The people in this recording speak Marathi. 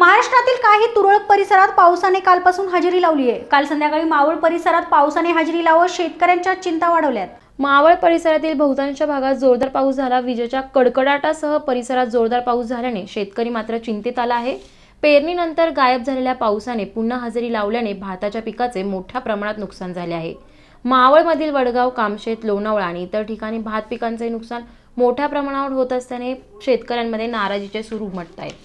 महाराष्ट्रातील काही तुरळक परिसरात पावसाने कालपासून हजेरी लावली आहे काल संध्याकाळी मावळ परिसरात पावसाने हजेरी लावत शेतकऱ्यांच्या चिंता वाढवल्यात मावळ परिसरातील बहुतांश भागात जोरदार पाऊस झाला विजेच्या कडकडाटासह परिसरात जोरदार पाऊस झाल्याने शेतकरी मात्र चिंतेत आला आहे पेरणीनंतर गायब झालेल्या पावसाने पुन्हा हजेरी लावल्याने भाताच्या पिकाचे मोठ्या प्रमाणात नुकसान झाले आहे मावळमधील वडगाव कामशेत लोणावळा आणि इतर ठिकाणी भात पिकांचे नुकसान मोठ्या प्रमाणावर होत असल्याने शेतकऱ्यांमध्ये नाराजीचे सूर उमटत आहेत